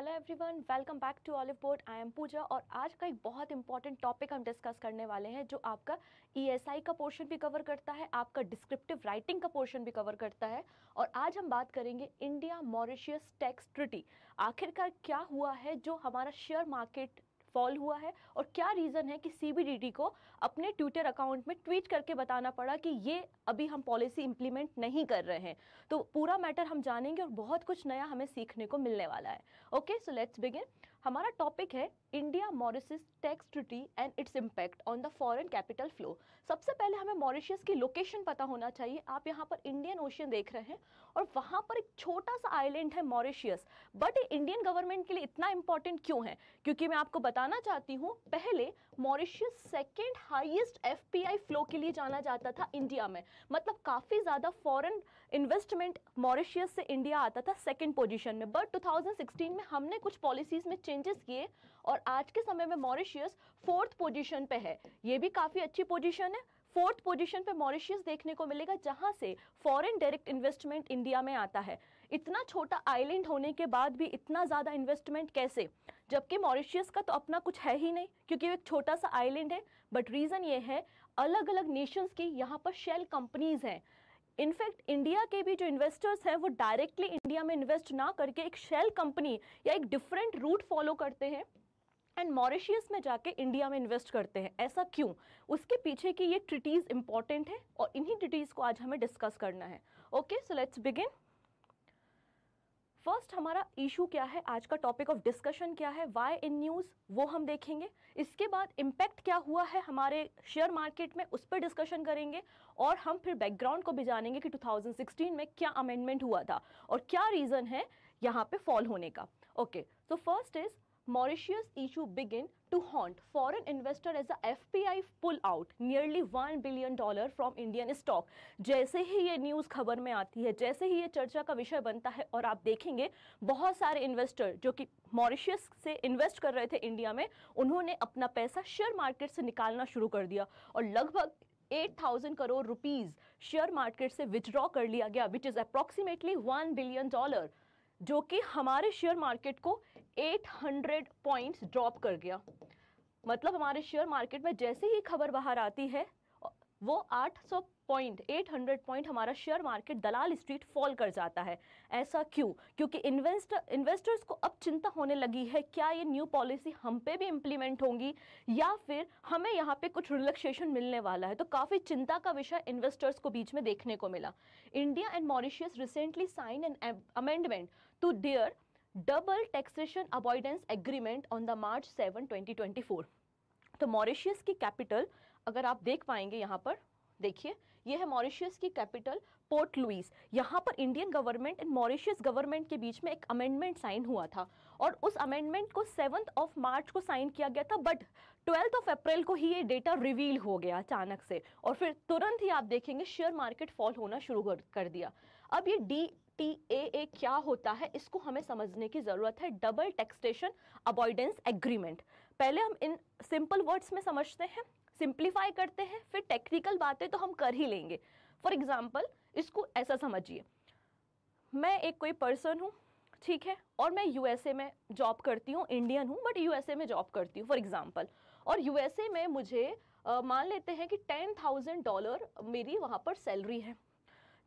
Hello everyone welcome back to Oliveboard I am Pooja और आज का एक बहुत इंपॉर्टेंट टॉपिक हम डिस्कस करने वाले हैं जो आपका ईएसआई e का पोर्शन भी कवर करता है आपका डिस्क्रिप्टिव राइटिंग का पोर्शन भी कवर करता है और आज हम बात करेंगे इंडिया मॉरिशियस टैक्स ट्रिटी आखिरकार क्या हुआ है जो हमारा शेयर मार्केट फॉल हुआ है और क्या रीज़न है कि सी को अपने ट्विटर अकाउंट में ट्वीट करके बताना पड़ा कि ये अभी हम पॉलिसी इम्प्लीमेंट नहीं कर रहे हैं तो पूरा मैटर हम जानेंगे और बहुत कुछ नया हमें सीखने को मिलने वाला है ओके सो लेट्स बिगिन हमारा टॉपिक है India Mauritius tax treaty and its impact on the foreign capital flow सबसे पहले हमें मॉरिशियस की लोकेशन पता होना चाहिए आप यहाँ पर इंडियन ओशियन देख रहे हैं और वहाँ पर एक छोटा सा आइलैंड है मॉरिशियस बट ये इंडियन गवर्नमेंट के लिए इतना इम्पोर्टेंट क्यों है क्योंकि मैं आपको बताना चाहती हूँ पहले Mauritius second highest F flow के लिए जाना जाता था इंडिया में मतलब काफ़ी ज़्यादा फॉरन इन्वेस्टमेंट मॉरिशियस से इंडिया आता था सेकेंड पोजिशन में बट टू में हमने कुछ पॉलिसीज़ में चेंजेस किए और आज के समय में मॉरिशियस फोर्थ पोजीशन पे है ये भी काफ़ी अच्छी पोजीशन है फोर्थ पोजीशन पे मॉरिशियस देखने को मिलेगा जहां से फॉरेन डायरेक्ट इन्वेस्टमेंट इंडिया में आता है इतना छोटा आइलैंड होने के बाद भी इतना ज़्यादा इन्वेस्टमेंट कैसे जबकि मॉरिशियस का तो अपना कुछ है ही नहीं क्योंकि वो एक छोटा सा आइलैंड है बट रीज़न ये है अलग अलग नेशंस की यहाँ पर शेल कंपनीज़ हैं इनफैक्ट इंडिया के भी जो इन्वेस्टर्स हैं वो डायरेक्टली इंडिया में इन्वेस्ट ना करके एक शेल कंपनी या एक डिफरेंट रूट फॉलो करते हैं एंड मॉरिशियस में जाके इंडिया में इन्वेस्ट करते हैं ऐसा क्यों उसके पीछे की ये ट्रिटीज़ इंपॉर्टेंट है और इन्हीं ट्रिटीज़ को आज हमें डिस्कस करना है okay so let's begin first हमारा इशू क्या है आज का टॉपिक ऑफ डिस्कशन क्या है वाई इन न्यूज़ वो हम देखेंगे इसके बाद इम्पैक्ट क्या हुआ है हमारे शेयर मार्केट में उस पर डिस्कशन करेंगे और हम फिर बैकग्राउंड को भी जानेंगे कि 2016 में क्या अमेंडमेंट हुआ था और क्या रीज़न है यहाँ पे फॉल होने का okay so first is Mauritius issue begin to haunt foreign investor as the FPI pull out nearly one billion dollar from Indian stock जैसे ही ये न्यूज़ खबर में आती है जैसे ही ये चर्चा का विषय बनता है और आप देखेंगे बहुत सारे इन्वेस्टर जो कि मॉरिशियस से इन्वेस्ट कर रहे थे इंडिया में उन्होंने अपना पैसा शेयर मार्केट से निकालना शुरू कर दिया और लगभग 8,000 करोड़ रुपीस शेयर मार्केट से विथड्रॉ कर लिया गया which is approximately one billion dollar जो कि हमारे शेयर मार्केट को 800 पॉइंट्स ड्रॉप कर गया मतलब हमारे शेयर मार्केट में जैसे ही खबर बाहर आती है वो 800 पॉइंट 800 पॉइंट हमारा share market Dalal Street fall कर जाता है ऐसा क्यों क्योंकि इन्वेस्टर इन्वेस्टर्स को अब चिंता होने लगी है क्या ये न्यू पॉलिसी हम पे भी इम्प्लीमेंट होंगी या फिर हमें यहाँ पे कुछ रिलैक्सेशन मिलने वाला है तो काफ़ी चिंता का विषय इन्वेस्टर्स को बीच में देखने को मिला India and Mauritius recently sign an amendment to their double taxation avoidance agreement on the March 7, 2024. तो मॉरिशियस की कैपिटल अगर आप देख पाएंगे यहाँ पर देखिए ये है मॉरिशियस की कैपिटल पोर्ट लुइस यहाँ पर Indian government and Mauritius government के बीच में एक अमेंडमेंट साइन हुआ था और उस अमेंडमेंट को सेवन्थ ऑफ मार्च को साइन किया गया था बट ट्वेल्थ ऑफ अप्रैल को ही ये डेटा रिवील हो गया अचानक से और फिर तुरंत ही आप देखेंगे शेयर मार्केट फॉल होना शुरू कर दिया अब ये डी टी ए क्या होता है इसको हमें समझने की ज़रूरत है डबल टेक्सटेशन अवॉइडेंस एग्रीमेंट पहले हम इन सिंपल वर्ड्स में समझते हैं सिंप्लीफाई करते हैं फिर टेक्निकल बातें तो हम कर ही लेंगे फॉर एग्जाम्पल इसको ऐसा समझिए मैं एक कोई पर्सन हूँ ठीक है और मैं यू में जॉब करती हूँ इंडियन हूँ बट यू में जॉब करती हूँ फॉर एग्जाम्पल और यू में मुझे मान लेते हैं कि टेन थाउजेंड डॉलर मेरी वहाँ पर सैलरी है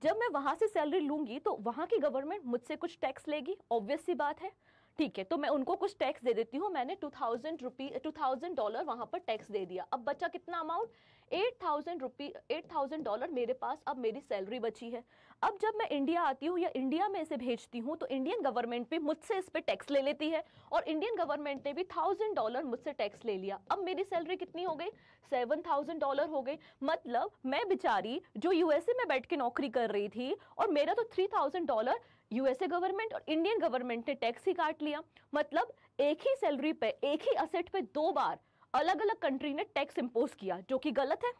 जब मैं वहां से सैलरी लूंगी तो वहाँ की गवर्नमेंट मुझसे कुछ टैक्स लेगी ऑब्वियस सी बात है ठीक है तो मैं उनको कुछ टैक्स दे देती हूँ मैंने two thousand rupee two thousand dollar वहाँ पर टैक्स दे दिया अब बचा कितना amount eight thousand rupee eight thousand dollar मेरे पास अब मेरी सैलरी बची है अब जब मैं इंडिया आती हूँ या इंडिया में इसे भेजती हूँ तो इंडियन गवर्नमेंट भी मुझसे इस पर टैक्स ले लेती है और इंडियन गवर्नमेंट ने भी थाउजेंड डॉलर मुझसे टैक्स ले लिया अब मेरी सैलरी कितनी हो गई सेवन थाउजेंड डॉलर हो गई मतलब मैं बेचारी जो यूएसए में बैठ के नौकरी कर रही थी और मेरा तो three thousand dollar USA government और इंडियन गवर्नमेंट ने टैक्स ही काट लिया मतलब एक ही सैलरी पे एक ही असेट पे दो बार अलग अलग कंट्री ने टैक्स इम्पोज किया जो कि गलत है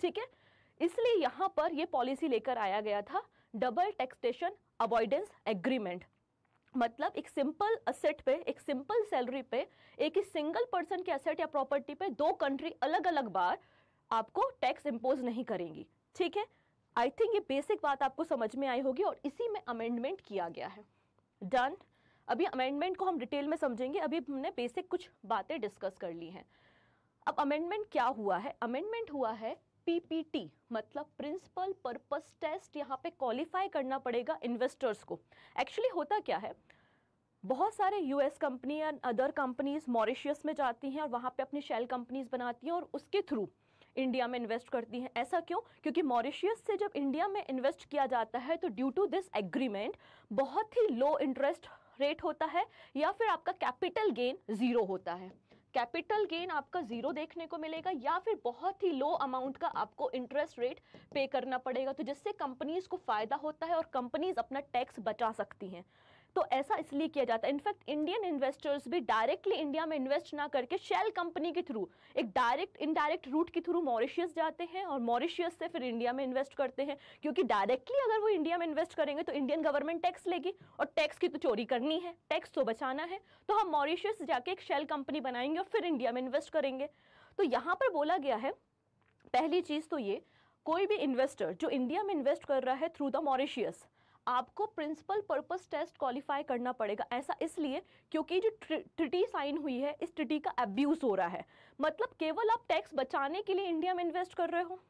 ठीक है इसलिए यहाँ पर यह पॉलिसी लेकर आया गया था डबल टैक्सेशन अवॉइडेंस एग्रीमेंट मतलब एक सिंपल असेट पे एक सिंपल सैलरी पे एक ही सिंगल पर्सन के असेट या प्रॉपर्टी पे दो कंट्री अलग अलग बार आपको टैक्स इम्पोज नहीं करेंगी ठीक है आई थिंक ये बेसिक बात आपको समझ में आई होगी और इसी में अमेंडमेंट किया गया है डन अभी अमेंडमेंट को हम डिटेल में समझेंगे अभी हमने बेसिक कुछ बातें डिस्कस कर ली हैं अब अमेंडमेंट क्या हुआ है अमेंडमेंट हुआ है पीपीटी मतलब प्रिंसिपल पर्पस टेस्ट यहाँ पे क्वालिफाई करना पड़ेगा इन्वेस्टर्स को एक्चुअली होता क्या है बहुत सारे US company and other companies Mauritius में जाती हैं और वहाँ पे अपनी शेल कंपनीज बनाती हैं और उसके थ्रू इंडिया में इन्वेस्ट करती हैं ऐसा क्यों क्योंकि मॉरिशियस से जब इंडिया में इन्वेस्ट किया जाता है तो ड्यू टू दिस एग्रीमेंट बहुत ही लो इंटरेस्ट रेट होता है या फिर आपका कैपिटल गेन ज़ीरो होता है कैपिटल गेन आपका ज़ीरो देखने को मिलेगा या फिर बहुत ही लो अमाउंट का आपको इंटरेस्ट रेट पे करना पड़ेगा तो जिससे कंपनीज को फ़ायदा होता है और कंपनीज अपना टैक्स बचा सकती हैं तो ऐसा इसलिए किया जाता है इनफैक्ट इंडियन इन्वेस्टर्स भी डायरेक्टली इंडिया में इन्वेस्ट ना करके शेल कंपनी के थ्रू एक डायरेक्ट इनडायरेक्ट रूट के थ्रू मॉरिशियस जाते हैं और मॉरिशियस से फिर इंडिया में इन्वेस्ट करते हैं क्योंकि डायरेक्टली अगर वो इंडिया में इन्वेस्ट करेंगे तो इंडियन गवर्नमेंट टैक्स लेगी और टैक्स की तो चोरी करनी है टैक्स तो बचाना है तो हम मॉरिशियस जाके एक शेल कंपनी बनाएंगे और फिर इंडिया में इन्वेस्ट करेंगे तो यहाँ पर बोला गया है पहली चीज़ तो ये कोई भी इन्वेस्टर जो इंडिया में इन्वेस्ट कर रहा है थ्रू द मॉरिशियस आपको प्रिंसिपल पर्पस टेस्ट क्वालिफाई करना पड़ेगा ऐसा इसलिए क्योंकि जो ट्रिटी साइन हुई है इस ट्रिटी का एब्यूज़ हो रहा है मतलब केवल आप टैक्स बचाने के लिए इंडिया में इन्वेस्ट कर रहे हो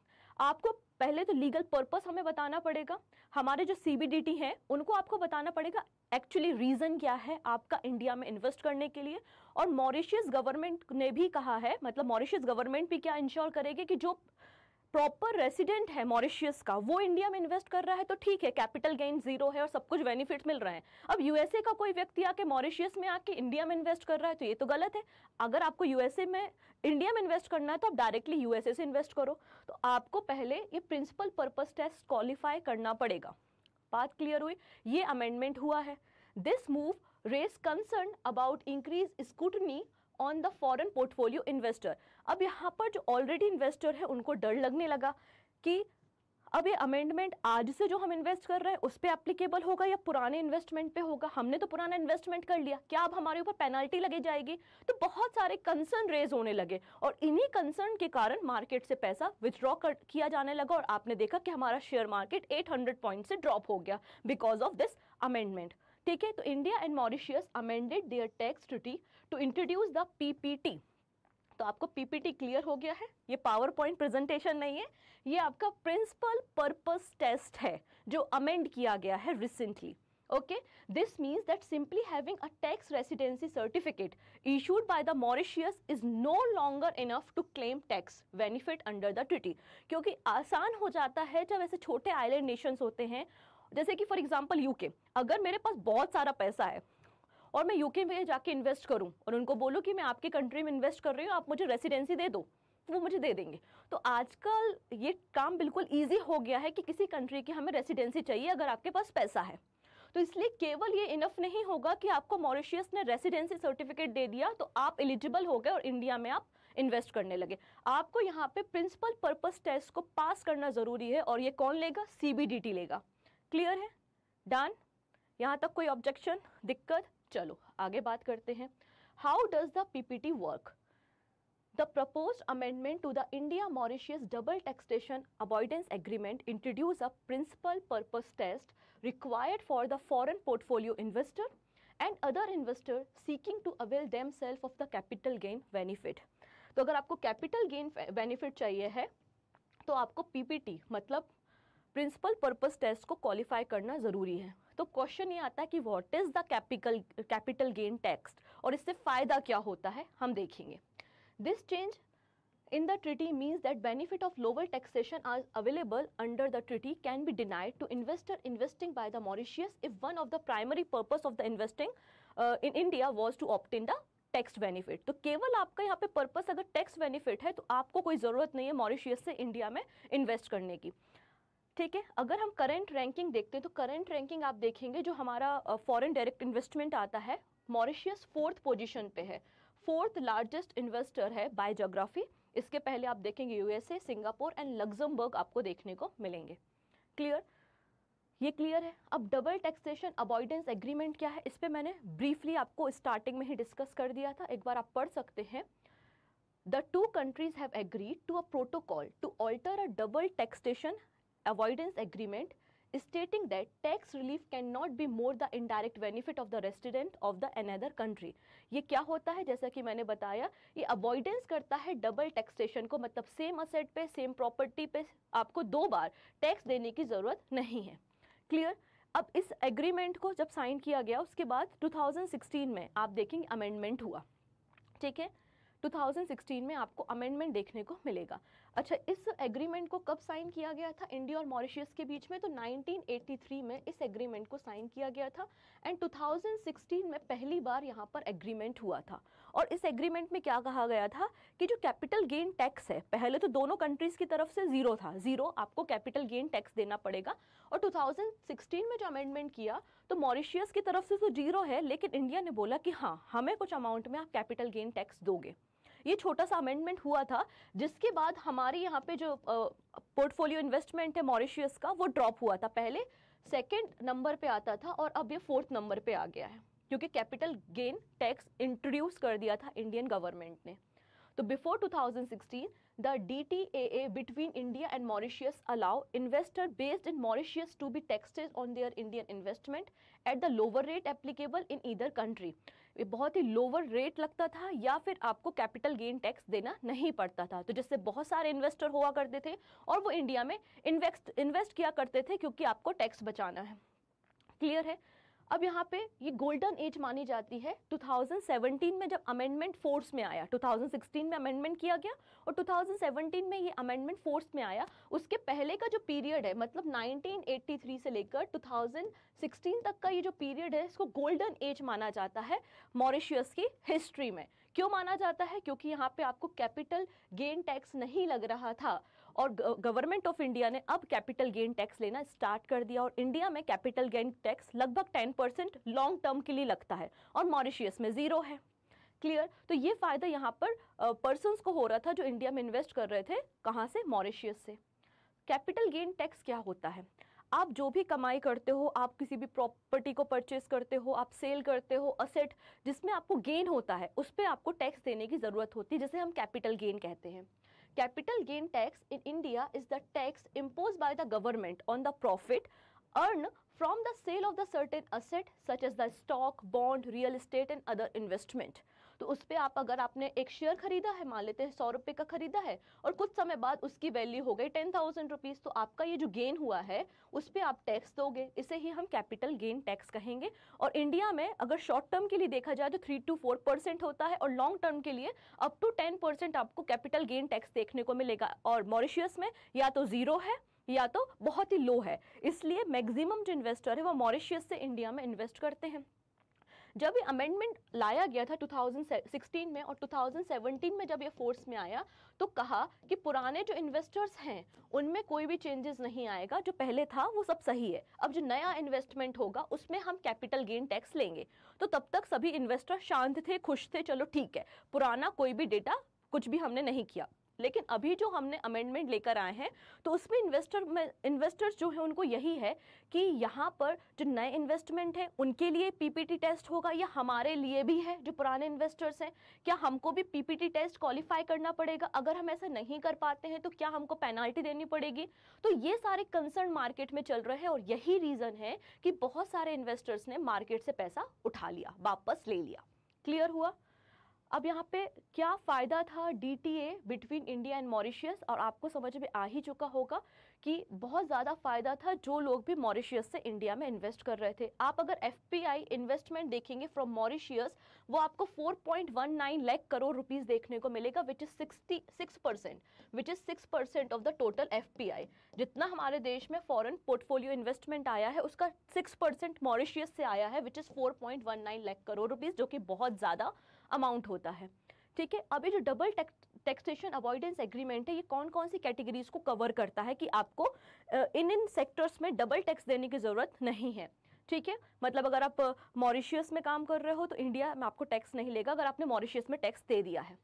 आपको पहले तो लीगल पर्पस हमें बताना पड़ेगा हमारे जो सी हैं उनको आपको बताना पड़ेगा एक्चुअली रीज़न क्या है आपका इंडिया में इन्वेस्ट करने के लिए और मॉरिशियस गवर्नमेंट ने भी कहा है मतलब मॉरिशियस गवर्नमेंट भी क्या इंश्योर करेगी कि जो प्रॉपर रेसिडेंट है मॉरिशियस का वो इंडिया में इन्वेस्ट कर रहा है तो ठीक है कैपिटल गेन जीरो है और सब कुछ बेनिफिट मिल रहे हैं अब यूएसए का कोई व्यक्ति आके मॉरिशियस में आके इंडिया में इन्वेस्ट कर रहा है तो ये तो गलत है अगर आपको यूएसए में इंडिया में इन्वेस्ट करना है तो आप डायरेक्टली यूएसए से इन्वेस्ट करो तो आपको पहले ये प्रिंसिपल पर्पज टेस्ट क्वालिफाई करना पड़ेगा बात क्लियर हुई ये अमेंडमेंट हुआ है this move raise concern about increase scrutiny on the foreign portfolio investor अब यहाँ पर जो ऑलरेडी इन्वेस्टर है उनको डर लगने लगा कि अब ये अमेंडमेंट आज से जो हम इन्वेस्ट कर रहे हैं उस पर एप्लीकेबल होगा या पुराने इन्वेस्टमेंट पे होगा हमने तो पुराना इन्वेस्टमेंट कर लिया क्या अब हमारे ऊपर पेनल्टी लगे जाएगी तो बहुत सारे कंसर्न रेज होने लगे और इन्हीं कंसर्न के कारण मार्केट से पैसा विदड्रॉ किया जाने लगा और आपने देखा कि हमारा शेयर मार्केट एट पॉइंट से ड्रॉप हो गया बिकॉज ऑफ दिस अमेंडमेंट ठीक है तो India and Mauritius amended their tax treaty to introduce the PPT तो आपको पीपीटी क्लियर हो गया है ये पावर पॉइंट प्रेजेंटेशन नहीं है ये आपका प्रिंसिपल पर्पस टेस्ट है जो अमेंड किया गया है recently okay this means that simply having a tax residency certificate issued by the Mauritius is no longer enough to claim tax benefit under the treaty क्योंकि आसान हो जाता है जब ऐसे छोटे आइलैंड नेशंस होते हैं जैसे कि फॉर एग्जाम्पल यूके अगर मेरे पास बहुत सारा पैसा है और मैं यूके में जाके इन्वेस्ट करूँ और उनको बोलूं कि मैं आपके कंट्री में इन्वेस्ट कर रही हूँ आप मुझे रेसिडेंसी दे दो तो वो मुझे दे देंगे तो आजकल ये काम बिल्कुल ईजी हो गया है कि किसी कंट्री की हमें रेसिडेंसी चाहिए अगर आपके पास पैसा है तो इसलिए केवल ये इनफ नहीं होगा कि आपको मॉरिशियस ने रेसिडेंसी सर्टिफिकेट दे दिया तो आप एलिजिबल हो गए और इंडिया में आप इन्वेस्ट करने लगे आपको यहाँ पे प्रिंसिपल पर्पस टेस्ट को पास करना ज़रूरी है और ये कौन लेगा सी लेगा क्लियर है डन यहाँ तक कोई ऑब्जेक्शन दिक्कत चलो आगे बात करते हैं how does the P P T work the propose amendment to the India Mauritius double taxation avoidance agreement introduce a principal purpose test required for the foreign portfolio investor and other investor seeking to avail themselves of the capital gain benefit तो अगर आपको capital gain benefit चाहिए है तो आपको PPT मतलब principal purpose test को qualify करना जरूरी है तो क्वेश्चन ये आता है कि what is the capital capital gain tax और इससे फायदा क्या होता है हम देखेंगे this change in the treaty means that benefit of lower taxation are available under the treaty can be denied to investor investing by the Mauritius if one of the primary purpose of the investing in India was to obtain the tax benefit तो केवल आपका यहाँ पे purpose अगर tax benefit है तो आपको कोई जरूरत नहीं है मॉरिशियस से इंडिया में इन्वेस्ट करने की ठीक है अगर हम करंट रैंकिंग देखते हैं तो करंट रैंकिंग आप देखेंगे जो हमारा फॉरेन डायरेक्ट इन्वेस्टमेंट आता है मॉरिशियस फोर्थ पोजीशन पे है फोर्थ लार्जेस्ट इन्वेस्टर है बाय जोग्राफी इसके पहले आप देखेंगे यूएसए सिंगापुर एंड लग्जमबर्ग आपको देखने को मिलेंगे क्लियर ये क्लियर है अब डबल टैक्सेशन अवॉइडेंस एग्रीमेंट क्या है इस पर मैंने ब्रीफली आपको स्टार्टिंग में ही डिस्कस कर दिया था एक बार आप पढ़ सकते हैं the two countries have agreed to a protocol to alter a double taxation agreement stating that tax relief can not be more the indirect benefit of the resident of the another country ये क्या होता है जैसा कि मैंने बताया ये avoidance करता है डबल टैक्सेशन को मतलब सेम असेट पे सेम प्रॉपर्टी पे आपको दो बार टैक्स देने की ज़रूरत नहीं है क्लियर अब इस एग्रीमेंट को जब साइन किया गया उसके बाद 2016 में आप देखेंगे अमेंडमेंट हुआ ठीक है 2016 में आपको अमेंडमेंट देखने को मिलेगा अच्छा इस एग्रीमेंट को कब साइन किया गया था इंडिया और मॉरिशियस के बीच में तो 1983 में इस एग्रीमेंट को साइन किया गया था एंड 2016 में पहली बार यहाँ पर एग्रीमेंट हुआ था और इस एग्रीमेंट में क्या कहा गया था कि जो कैपिटल गेन टैक्स है पहले तो दोनों कंट्रीज़ की तरफ से ज़ीरो था ज़ीरो आपको कैपिटल गेन टैक्स देना पड़ेगा और 2016 में जो अमेंडमेंट किया तो मॉरिशियस की तरफ से तो ज़ीरो है लेकिन इंडिया ने बोला कि हाँ हमें कुछ अमाउंट में आप कैपिटल गेन टैक्स दोगे ये छोटा सा अमेंडमेंट हुआ था जिसके बाद हमारे यहाँ पे जो पोर्टफोलियो इन्वेस्टमेंट है मॉरिशियस का वो ड्रॉप हुआ था पहले सेकेंड नंबर पर आता था और अब ये फोर्थ नंबर पर आ गया है क्योंकि कैपिटल गेन टैक्स इंट्रोड्यूस कर दिया था इंडियन गवर्नमेंट ने तो before 2016 the D T A A between India and Mauritius allow investor based in Mauritius to be taxed on their Indian investment at the lower rate applicable in either country बहुत ही lower rate लगता था या फिर आपको capital gain tax देना नहीं पड़ता था तो जिससे बहुत सारे इन्वेस्टर हुआ करते थे और वो इंडिया में इन्वेस्ट किया करते थे क्योंकि आपको टैक्स बचाना है क्लियर है अब यहाँ पे ये गोल्डन एज मानी जाती है 2017 में जब अमेंडमेंट फोर्स में आया 2016 में अमेंडमेंट किया गया और 2017 में ये अमेंडमेंट फोर्स में आया उसके पहले का जो पीरियड है मतलब 1983 से लेकर 2016 तक का ये जो पीरियड है इसको गोल्डन एज माना जाता है मॉरिशियस की हिस्ट्री में क्यों माना जाता है क्योंकि यहाँ पे आपको कैपिटल गेन टैक्स नहीं लग रहा था और गवर्नमेंट ऑफ इंडिया ने अब कैपिटल गेन टैक्स लेना स्टार्ट कर दिया और इंडिया में कैपिटल गेन टैक्स लगभग टेन परसेंट लॉन्ग टर्म के लिए लगता है और मॉरिशियस में ज़ीरो है क्लियर तो ये फ़ायदा यहाँ पर पर्सन को हो रहा था जो इंडिया में इन्वेस्ट कर रहे थे कहाँ से मॉरिशियस से कैपिटल गेन टैक्स क्या होता है आप जो भी कमाई करते हो आप किसी भी प्रॉपर्टी को परचेस करते हो आप सेल करते हो असेट जिसमें आपको गेन होता है उस पर आपको टैक्स देने की ज़रूरत होती है जिसे हम कैपिटल गेन कहते हैं capital gain tax in India is the tax imposed by the government on the profit earned from the sale of the certain asset such as the stock, bond, real estate and other investment. तो उस पर आप अगर आपने एक share खरीदा है मान लेते हैं सौ रुपये का खरीदा है और कुछ समय बाद उसकी वैल्यू हो गई टेन थाउजेंड रुपीज़ तो आपका ये जो गेन हुआ है उस पर आप टैक्स दोगे इसे ही हम कैपिटल गेन टैक्स कहेंगे और इंडिया में अगर शॉर्ट टर्म के लिए देखा जाए तो थ्री टू फोर परसेंट होता है और लॉन्ग टर्म के लिए अप टू टेन परसेंट आपको कैपिटल गेन टैक्स देखने को मिलेगा और मॉरिशियस में या तो ज़ीरो है या तो बहुत ही लो है इसलिए मैक्सिमम जो इन्वेस्टर है वो मॉरिशियस से इंडिया में इन्वेस्ट करते हैं जब ये अमेंडमेंट लाया गया था 2016 में और 2017 में जब ये फोर्स में आया तो कहा कि पुराने जो इन्वेस्टर्स हैं उनमें कोई भी चेंजेस नहीं आएगा जो पहले था वो सब सही है अब जो नया इन्वेस्टमेंट होगा उसमें हम कैपिटल गेन टैक्स लेंगे तो तब तक सभी इन्वेस्टर शांत थे खुश थे चलो ठीक है पुराना कोई भी डेटा कुछ भी हमने नहीं किया लेकिन अभी जो हमने अमेंडमेंट लेकर आए हैं तो उसमें इन्वेस्टर में इन्वेस्टर्स जो है उनको यही है कि यहाँ पर जो नए इन्वेस्टमेंट हैं उनके लिए पीपीटी टेस्ट होगा या हमारे लिए भी है जो पुराने इन्वेस्टर्स हैं क्या हमको भी पीपीटी टेस्ट क्वालिफाई करना पड़ेगा अगर हम ऐसा नहीं कर पाते हैं तो क्या हमको पेनाल्टी देनी पड़ेगी तो ये सारे कंसर्न मार्केट में चल रहे हैं और यही रीज़न है कि बहुत सारे इन्वेस्टर्स ने मार्केट से पैसा उठा लिया वापस ले लिया क्लियर हुआ अब यहाँ पे क्या फ़ायदा था DTA between India and Mauritius और आपको समझ में आ ही चुका होगा कि बहुत ज़्यादा फ़ायदा था जो लोग भी मॉरिशियस से इंडिया में इन्वेस्ट कर रहे थे आप अगर एफपीआई इन्वेस्टमेंट देखेंगे फ्रॉम मॉरिशियस वो आपको 4.19 लाख करोड़ रुपीज़ देखने को मिलेगा which is sixty six percent which is six percent of the total F जितना हमारे देश में फ़ॉरन पोर्टफोलियो इन्वेस्टमेंट आया है उसका सिक्स परसेंट मॉरिशियस से आया है which is four point lakh crore rupees जो कि बहुत ज़्यादा अमाउंट होता है ठीक है अभी जो डबल टैक्सेशन अवॉइडेंस एग्रीमेंट है ये कौन कौन सी कैटेगरीज को कवर करता है कि आपको इन इन सेक्टर्स में डबल टैक्स देने की ज़रूरत नहीं है ठीक है मतलब अगर आप मॉरिशियस में काम कर रहे हो तो इंडिया में आपको टैक्स नहीं लेगा अगर आपने मॉरिशियस में टैक्स दे दिया है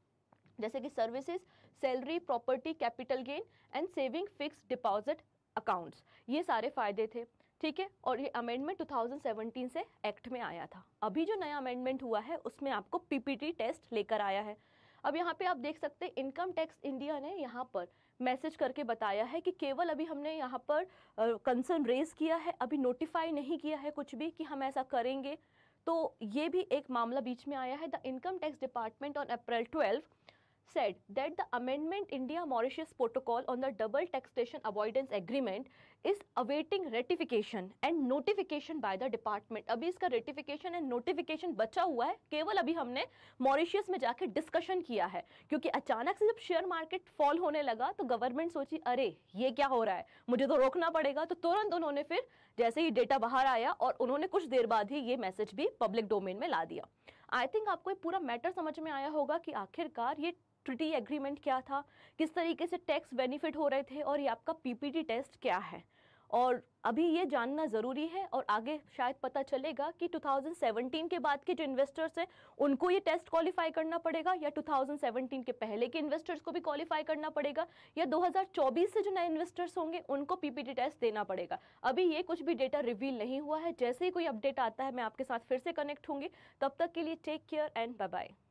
जैसे कि services salary property capital gain and saving fix deposit accounts ये सारे फ़ायदे थे ठीक है और ये अमेंडमेंट 2017 से एक्ट में आया था अभी जो नया अमेंडमेंट हुआ है उसमें आपको पीपीटी टेस्ट लेकर आया है अब यहाँ पे आप देख सकते हैं इनकम टैक्स इंडिया ने यहाँ पर मैसेज करके बताया है कि केवल अभी हमने यहाँ पर कंसर्न रेज किया है अभी नोटिफाई नहीं किया है कुछ भी कि हम ऐसा करेंगे तो ये भी एक मामला बीच में आया है the income tax department on April twelve said that the amendment India Mauritius protocol on the double taxation avoidance agreement is awaiting ratification and notification by the department अभी इसका ratification and notification बचा हुआ है केवल अभी हमने Mauritius में जाके डिस्कशन किया है क्योंकि अचानक से जब शेयर मार्केट फॉल होने लगा तो गवर्नमेंट सोची अरे ये क्या हो रहा है मुझे तो रोकना पड़ेगा तो तुरंत उन्होंने फिर जैसे ही डेटा बाहर आया और उन्होंने कुछ देर बाद ही ये मैसेज भी पब्लिक डोमेन में ला दिया आई थिंक आपको पूरा मैटर समझ में आया होगा कि आखिरकार ये ट्रिटी एग्रीमेंट क्या था किस तरीके से टैक्स बेनिफिट हो रहे थे और ये आपका पीपीटी टेस्ट क्या है और अभी ये जानना ज़रूरी है और आगे शायद पता चलेगा कि 2017 के बाद के जो इन्वेस्टर्स हैं उनको ये टेस्ट क्वालिफाई करना पड़ेगा या 2017 के पहले के इन्वेस्टर्स को भी क्वालिफाई करना पड़ेगा या 2024 से जो नए इन्वेस्टर्स होंगे उनको पीपीटी टेस्ट देना पड़ेगा अभी ये कुछ भी डेटा रिवील नहीं हुआ है जैसे ही कोई अपडेट आता है मैं आपके साथ फिर से कनेक्ट होंगी तब तक के लिए take care and bye bye